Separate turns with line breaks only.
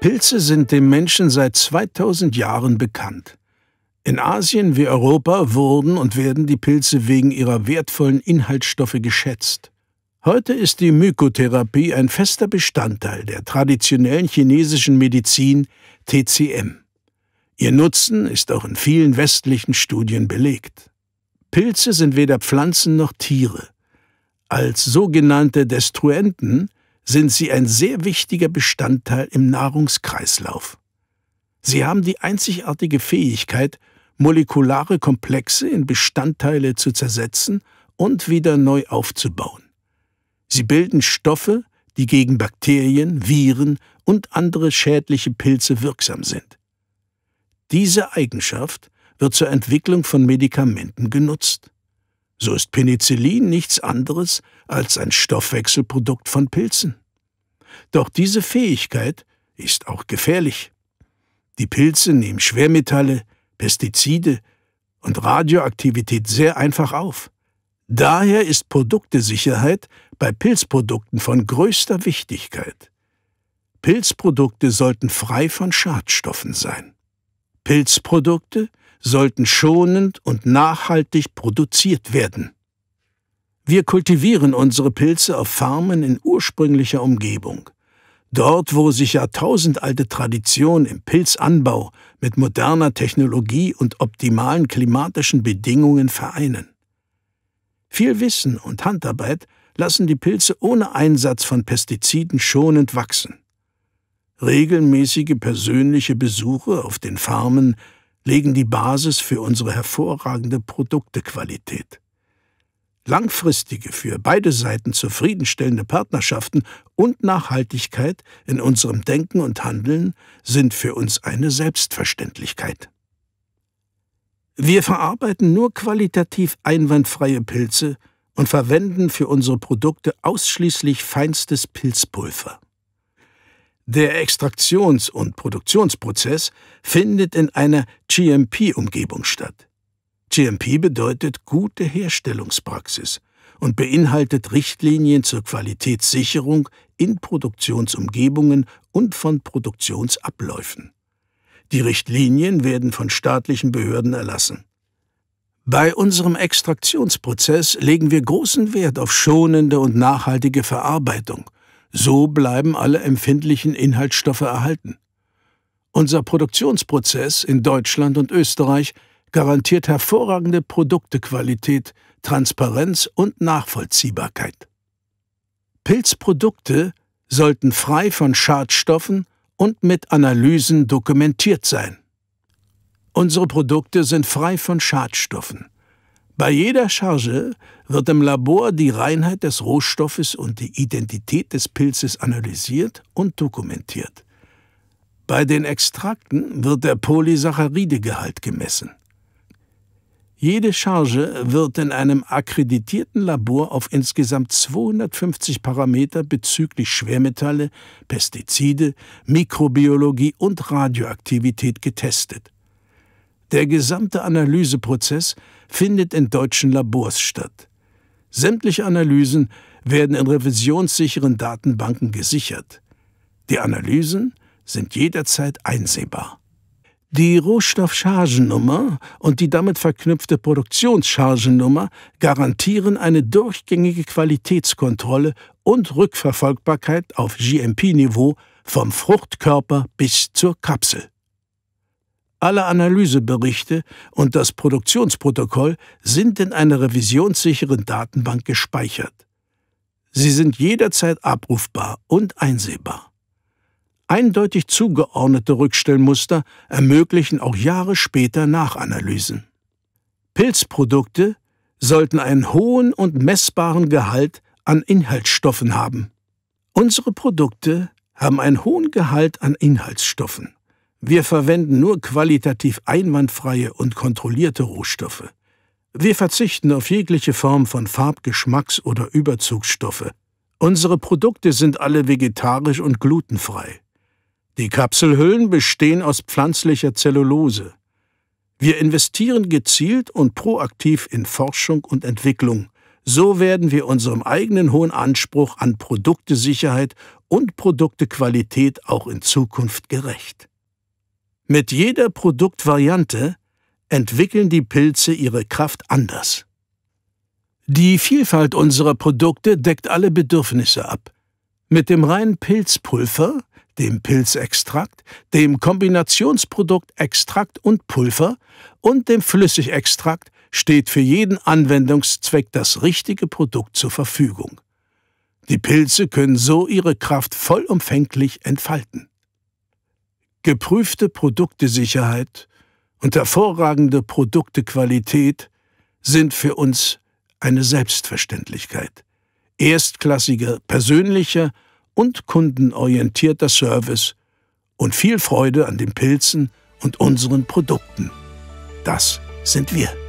Pilze sind dem Menschen seit 2000 Jahren bekannt. In Asien wie Europa wurden und werden die Pilze wegen ihrer wertvollen Inhaltsstoffe geschätzt. Heute ist die Mykotherapie ein fester Bestandteil der traditionellen chinesischen Medizin TCM. Ihr Nutzen ist auch in vielen westlichen Studien belegt. Pilze sind weder Pflanzen noch Tiere. Als sogenannte Destruenten sind sie ein sehr wichtiger Bestandteil im Nahrungskreislauf. Sie haben die einzigartige Fähigkeit, molekulare Komplexe in Bestandteile zu zersetzen und wieder neu aufzubauen. Sie bilden Stoffe, die gegen Bakterien, Viren und andere schädliche Pilze wirksam sind. Diese Eigenschaft wird zur Entwicklung von Medikamenten genutzt so ist Penicillin nichts anderes als ein Stoffwechselprodukt von Pilzen. Doch diese Fähigkeit ist auch gefährlich. Die Pilze nehmen Schwermetalle, Pestizide und Radioaktivität sehr einfach auf. Daher ist Produktesicherheit bei Pilzprodukten von größter Wichtigkeit. Pilzprodukte sollten frei von Schadstoffen sein. Pilzprodukte sollten schonend und nachhaltig produziert werden. Wir kultivieren unsere Pilze auf Farmen in ursprünglicher Umgebung. Dort, wo sich jahrtausendalte Tradition im Pilzanbau mit moderner Technologie und optimalen klimatischen Bedingungen vereinen. Viel Wissen und Handarbeit lassen die Pilze ohne Einsatz von Pestiziden schonend wachsen. Regelmäßige persönliche Besuche auf den Farmen legen die Basis für unsere hervorragende Produktequalität. Langfristige, für beide Seiten zufriedenstellende Partnerschaften und Nachhaltigkeit in unserem Denken und Handeln sind für uns eine Selbstverständlichkeit. Wir verarbeiten nur qualitativ einwandfreie Pilze und verwenden für unsere Produkte ausschließlich feinstes Pilzpulver. Der Extraktions- und Produktionsprozess findet in einer GMP-Umgebung statt. GMP bedeutet gute Herstellungspraxis und beinhaltet Richtlinien zur Qualitätssicherung in Produktionsumgebungen und von Produktionsabläufen. Die Richtlinien werden von staatlichen Behörden erlassen. Bei unserem Extraktionsprozess legen wir großen Wert auf schonende und nachhaltige Verarbeitung so bleiben alle empfindlichen Inhaltsstoffe erhalten. Unser Produktionsprozess in Deutschland und Österreich garantiert hervorragende Produktequalität, Transparenz und Nachvollziehbarkeit. Pilzprodukte sollten frei von Schadstoffen und mit Analysen dokumentiert sein. Unsere Produkte sind frei von Schadstoffen. Bei jeder Charge wird im Labor die Reinheit des Rohstoffes und die Identität des Pilzes analysiert und dokumentiert. Bei den Extrakten wird der Polysaccharidegehalt gemessen. Jede Charge wird in einem akkreditierten Labor auf insgesamt 250 Parameter bezüglich Schwermetalle, Pestizide, Mikrobiologie und Radioaktivität getestet. Der gesamte Analyseprozess findet in deutschen Labors statt. Sämtliche Analysen werden in revisionssicheren Datenbanken gesichert. Die Analysen sind jederzeit einsehbar. Die Rohstoffchargennummer und die damit verknüpfte Produktionschargennummer garantieren eine durchgängige Qualitätskontrolle und Rückverfolgbarkeit auf GMP-Niveau vom Fruchtkörper bis zur Kapsel. Alle Analyseberichte und das Produktionsprotokoll sind in einer revisionssicheren Datenbank gespeichert. Sie sind jederzeit abrufbar und einsehbar. Eindeutig zugeordnete Rückstellmuster ermöglichen auch Jahre später Nachanalysen. Pilzprodukte sollten einen hohen und messbaren Gehalt an Inhaltsstoffen haben. Unsere Produkte haben einen hohen Gehalt an Inhaltsstoffen. Wir verwenden nur qualitativ einwandfreie und kontrollierte Rohstoffe. Wir verzichten auf jegliche Form von Farb-, Geschmacks- oder Überzugsstoffe. Unsere Produkte sind alle vegetarisch und glutenfrei. Die Kapselhüllen bestehen aus pflanzlicher Zellulose. Wir investieren gezielt und proaktiv in Forschung und Entwicklung. So werden wir unserem eigenen hohen Anspruch an Produktesicherheit und Produktequalität auch in Zukunft gerecht. Mit jeder Produktvariante entwickeln die Pilze ihre Kraft anders. Die Vielfalt unserer Produkte deckt alle Bedürfnisse ab. Mit dem reinen Pilzpulver, dem Pilzextrakt, dem Kombinationsprodukt Extrakt und Pulver und dem Flüssigextrakt steht für jeden Anwendungszweck das richtige Produkt zur Verfügung. Die Pilze können so ihre Kraft vollumfänglich entfalten geprüfte Produktesicherheit und hervorragende Produktequalität sind für uns eine Selbstverständlichkeit. Erstklassiger, persönlicher und kundenorientierter Service und viel Freude an den Pilzen und unseren Produkten. Das sind wir.